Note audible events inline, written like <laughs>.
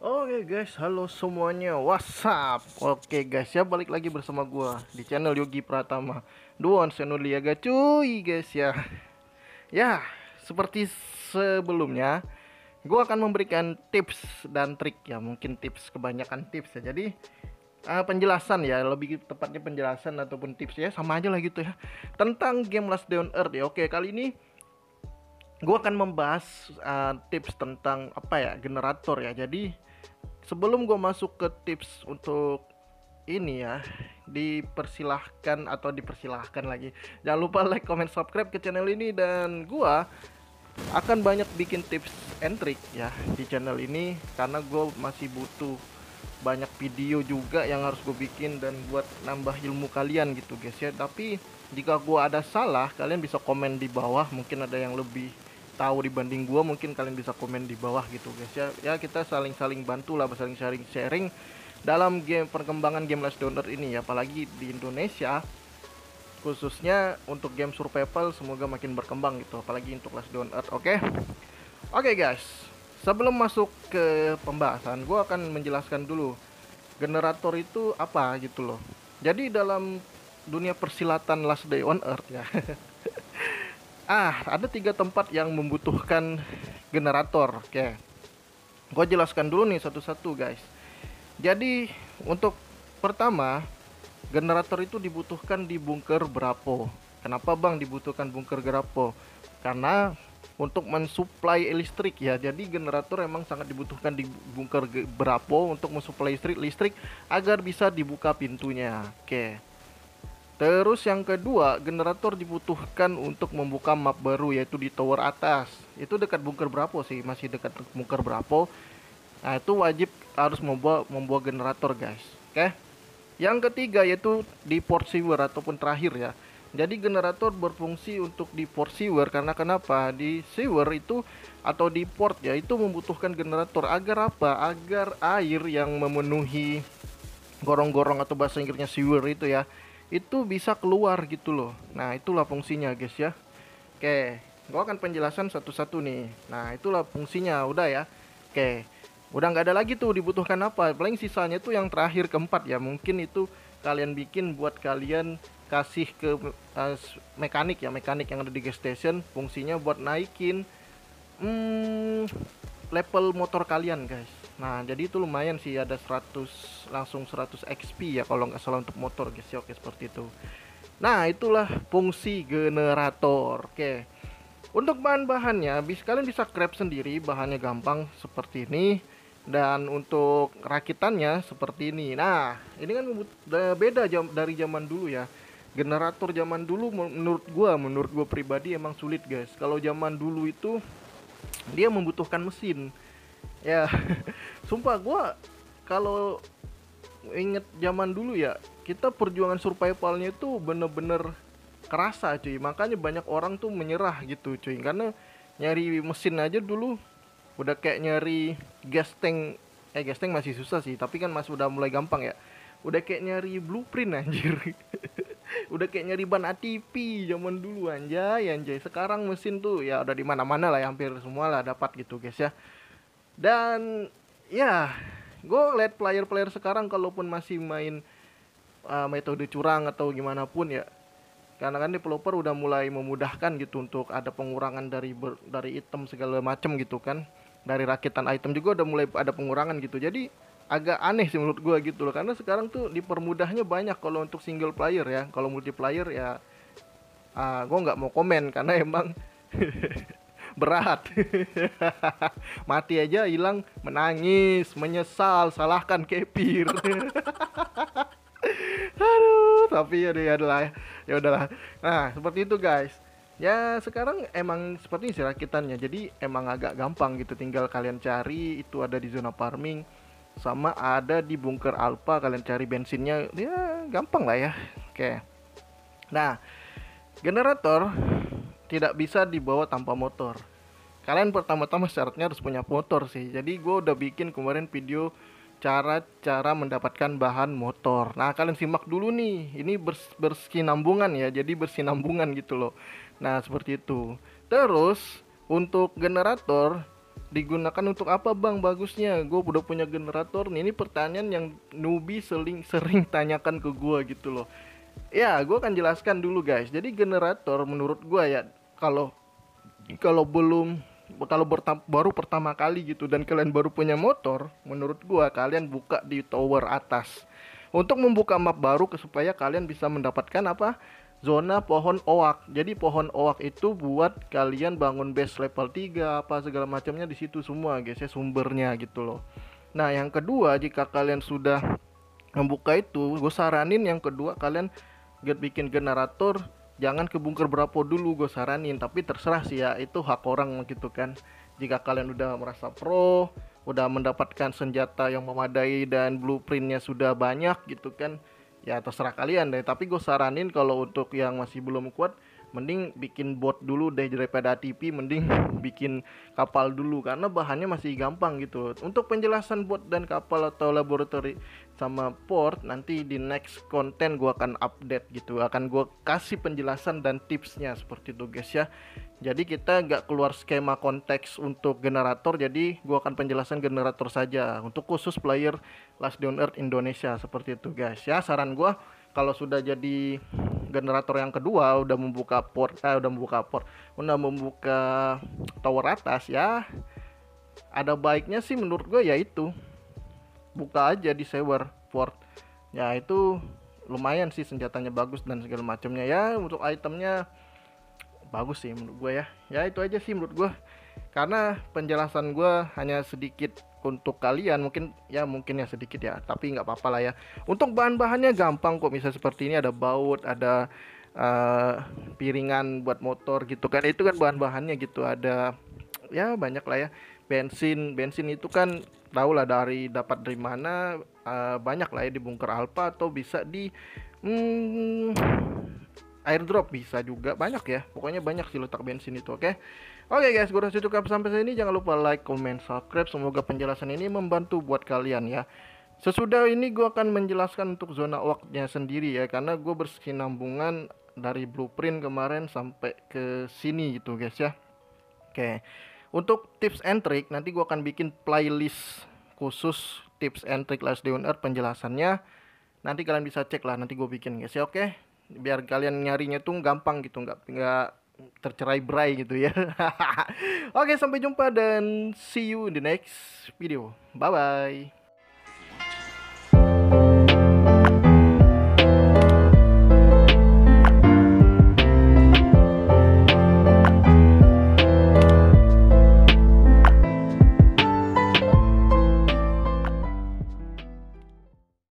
Oke okay guys, halo semuanya, WhatsApp. Oke okay guys, ya balik lagi bersama gua di channel Yogi Pratama. Senulia ga cuy guys ya. Ya, seperti sebelumnya, gua akan memberikan tips dan trik ya, mungkin tips kebanyakan tips ya. Jadi uh, penjelasan ya, lebih tepatnya penjelasan ataupun tips ya, sama aja lah gitu ya. Tentang game Last Day on Earth ya. Oke, okay, kali ini gua akan membahas uh, tips tentang apa ya, generator ya. Jadi sebelum gue masuk ke tips untuk ini ya dipersilahkan atau dipersilahkan lagi jangan lupa like comment subscribe ke channel ini dan gue akan banyak bikin tips and trick ya di channel ini karena gue masih butuh banyak video juga yang harus gue bikin dan buat nambah ilmu kalian gitu guys ya tapi jika gue ada salah kalian bisa komen di bawah mungkin ada yang lebih tahu dibanding gue mungkin kalian bisa komen di bawah gitu guys ya ya kita saling saling bantu lah saling sharing sharing dalam game perkembangan game Last Donor ini ya apalagi di Indonesia khususnya untuk game survival semoga makin berkembang gitu apalagi untuk Last Donor oke okay? oke okay, guys sebelum masuk ke pembahasan gue akan menjelaskan dulu generator itu apa gitu loh jadi dalam dunia persilatan Last Day on Earth ya <laughs> ah ada tiga tempat yang membutuhkan generator oke gue jelaskan dulu nih satu-satu guys jadi untuk pertama generator itu dibutuhkan di bunker berapa kenapa bang dibutuhkan bunker berapa karena untuk mensuplai listrik ya jadi generator emang sangat dibutuhkan di bunker berapa untuk mensuplai listrik listrik agar bisa dibuka pintunya oke Terus yang kedua, generator dibutuhkan untuk membuka map baru yaitu di tower atas. Itu dekat bunker berapa sih? Masih dekat bunker berapa? Nah, itu wajib harus membawa membawa generator, guys. Oke. Okay? Yang ketiga yaitu di port sewer ataupun terakhir ya. Jadi generator berfungsi untuk di port sewer karena kenapa? Di sewer itu atau di port ya itu membutuhkan generator agar apa? Agar air yang memenuhi gorong-gorong atau bahasa Inggrisnya sewer itu ya itu bisa keluar gitu loh nah itulah fungsinya guys ya oke gua akan penjelasan satu-satu nih nah itulah fungsinya udah ya oke udah nggak ada lagi tuh dibutuhkan apa paling sisanya tuh yang terakhir keempat ya mungkin itu kalian bikin buat kalian kasih ke uh, mekanik ya mekanik yang ada di gas station fungsinya buat naikin hmm, level motor kalian guys Nah, jadi itu lumayan sih ada 100 langsung 100 XP ya kalau nggak salah untuk motor guys. ya Oke, seperti itu. Nah, itulah fungsi generator. Oke. Untuk bahan-bahannya, bisa kalian bisa grab sendiri, bahannya gampang seperti ini dan untuk rakitannya seperti ini. Nah, ini kan beda jam, dari zaman dulu ya. Generator zaman dulu menurut gua, menurut gua pribadi emang sulit, guys. Kalau zaman dulu itu dia membutuhkan mesin ya <laughs> sumpah gue kalau inget zaman dulu ya kita perjuangan survivalnya itu bener-bener kerasa cuy makanya banyak orang tuh menyerah gitu cuy karena nyari mesin aja dulu udah kayak nyari gas tank eh gas tank masih susah sih tapi kan masih udah mulai gampang ya udah kayak nyari blueprint anjir <laughs> udah kayak nyari ban ATP zaman dulu anjay anjay sekarang mesin tuh ya udah di mana-mana lah ya, hampir semua lah dapat gitu guys ya dan ya gue liat player-player sekarang kalaupun masih main uh, metode curang atau gimana pun ya karena kan developer udah mulai memudahkan gitu untuk ada pengurangan dari ber, dari item segala macam gitu kan dari rakitan item juga udah mulai ada pengurangan gitu jadi agak aneh sih menurut gue gitu loh karena sekarang tuh dipermudahnya banyak kalau untuk single player ya kalau multiplayer ya uh, ah, gue nggak mau komen karena <laughs> emang berat <laughs> mati aja hilang menangis menyesal salahkan kepir <laughs> aduh tapi ya adalah ya, ya udahlah nah seperti itu guys ya sekarang emang seperti ini sih rakitannya jadi emang agak gampang gitu tinggal kalian cari itu ada di zona farming sama ada di bunker alpha kalian cari bensinnya ya gampang lah ya oke nah generator tidak bisa dibawa tanpa motor kalian pertama-tama syaratnya harus punya motor sih jadi gue udah bikin kemarin video cara-cara mendapatkan bahan motor. Nah, kalian simak dulu nih. Ini bers bersinambungan ya. Jadi bersinambungan gitu loh. Nah, seperti itu. Terus untuk generator digunakan untuk apa bang bagusnya gue udah punya generator nih ini pertanyaan yang nubi sering sering tanyakan ke gue gitu loh ya gue akan jelaskan dulu guys jadi generator menurut gue ya kalau kalau belum kalau berta- baru pertama kali gitu dan kalian baru punya motor, menurut gua kalian buka di tower atas. Untuk membuka map baru supaya kalian bisa mendapatkan apa? zona pohon oak. Jadi pohon oak itu buat kalian bangun base level 3 apa segala macamnya di situ semua guys ya sumbernya gitu loh. Nah, yang kedua jika kalian sudah membuka itu, gue saranin yang kedua kalian get bikin generator jangan ke bunker berapa dulu gue saranin tapi terserah sih ya itu hak orang gitu kan jika kalian udah merasa pro udah mendapatkan senjata yang memadai dan blueprintnya sudah banyak gitu kan ya terserah kalian deh tapi gue saranin kalau untuk yang masih belum kuat mending bikin bot dulu deh daripada TV mending <laughs> bikin kapal dulu karena bahannya masih gampang gitu untuk penjelasan bot dan kapal atau laboratori sama port nanti di next konten gua akan update gitu akan gua kasih penjelasan dan tipsnya seperti itu guys ya jadi kita nggak keluar skema konteks untuk generator jadi gua akan penjelasan generator saja untuk khusus player Last Down Earth Indonesia seperti itu guys ya saran gua kalau sudah jadi generator yang kedua udah membuka port eh, udah membuka port udah membuka tower atas ya ada baiknya sih menurut gue ya itu buka aja di sewer port ya itu lumayan sih senjatanya bagus dan segala macamnya ya untuk itemnya bagus sih menurut gue ya ya itu aja sih menurut gue karena penjelasan gue hanya sedikit untuk kalian mungkin ya mungkin ya sedikit ya tapi nggak apa-apa lah ya untuk bahan-bahannya gampang kok misalnya seperti ini ada baut ada uh, piringan buat motor gitu kan itu kan bahan-bahannya gitu ada ya banyak lah ya bensin bensin itu kan tau lah dari dapat dari mana uh, banyak lah ya di bunker alpha atau bisa di hmm, airdrop bisa juga banyak ya pokoknya banyak sih letak bensin itu oke okay? oke okay guys gue rasa cukup sampai sini jangan lupa like comment subscribe semoga penjelasan ini membantu buat kalian ya sesudah ini gue akan menjelaskan untuk zona waktunya sendiri ya karena gue bersinambungan dari blueprint kemarin sampai ke sini gitu guys ya oke okay. untuk tips and trick nanti gue akan bikin playlist khusus tips and trick last day on earth penjelasannya nanti kalian bisa cek lah nanti gue bikin guys ya oke okay? biar kalian nyarinya tuh gampang gitu nggak nggak tercerai berai gitu ya <laughs> oke sampai jumpa dan see you in the next video bye bye